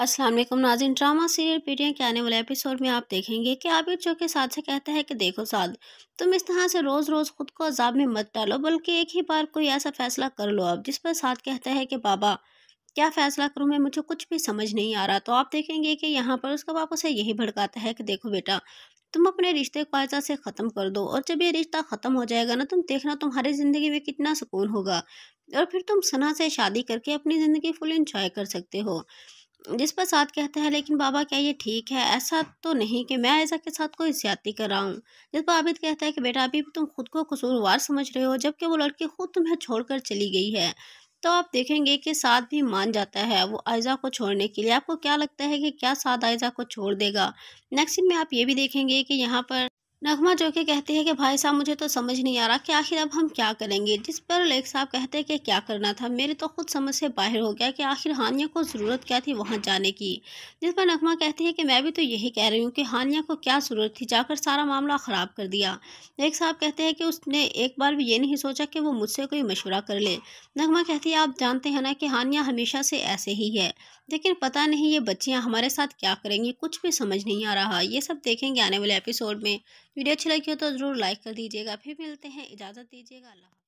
वालेकुम नाजिन drama serial पीटिया के आने वाले एपिसोड में आप देखेंगे कि आबिर जो के साथ से कहता है कि देखो साद तुम इस तरह से रोज़ रोज़ ख़ुद को अजाब में मत डालो बल्कि एक ही बार कोई ऐसा फ़ैसला कर लो आप जिस पर साथ कहता है कि बाबा क्या फ़ैसला करूँ मैं मुझे कुछ भी समझ नहीं आ रहा तो आप देखेंगे कि यहाँ पर उसका बाप उसे यही भड़काता है कि देखो बेटा तुम अपने रिश्ते को ऐसा से ख़त्म कर दो और जब ये रिश्ता ख़त्म हो जाएगा ना तुम देखना तुम्हारी ज़िंदगी में कितना सुकून होगा और फिर तुम सना से शादी करके अपनी ज़िंदगी फुल इंजॉय कर सकते हो जिस पर साथ कहता है लेकिन बाबा क्या ये ठीक है ऐसा तो नहीं कि मैं ऐसा के साथ कोई ज्यादती कराऊँ जिस पर आबिद कहता है कि बेटा अभी तुम खुद को कसूरवार समझ रहे हो जबकि वो लड़की खुद तुम्हें छोड़कर चली गई है तो आप देखेंगे कि साथ भी मान जाता है वो आयजा को छोड़ने के लिए आपको क्या लगता है कि क्या साथ आयजा को छोड़ देगा नेक्स्ट में आप ये भी देखेंगे कि यहाँ पर नगमा जो कि कहती है कि भाई साहब मुझे तो समझ नहीं आ रहा कि आखिर अब हम क्या करेंगे जिस पर लेख साहब कहते हैं कि क्या करना था मेरे तो खुद समझ से बाहर हो गया कि आखिर हानिया को ज़रूरत क्या थी वहाँ जाने की जिस पर नगमा कहती है कि मैं भी तो यही कह रही हूँ कि हानिया को क्या ज़रूरत थी जाकर सारा मामला ख़राब कर दिया लेख साहब कहते हैं कि उसने एक बार भी ये नहीं सोचा कि वो मुझसे कोई मशवरा कर ले नगमा कहती है आप जानते हैं ना कि हानिया हमेशा से ऐसे ही है लेकिन पता नहीं ये बच्चियाँ हमारे साथ क्या करेंगी कुछ भी समझ नहीं आ रहा ये सब देखेंगे आने वाले एपिसोड में वीडियो अच्छी लगी हो तो ज़रूर लाइक कर दीजिएगा फिर मिलते हैं इजाज़त दीजिएगा अल्लाह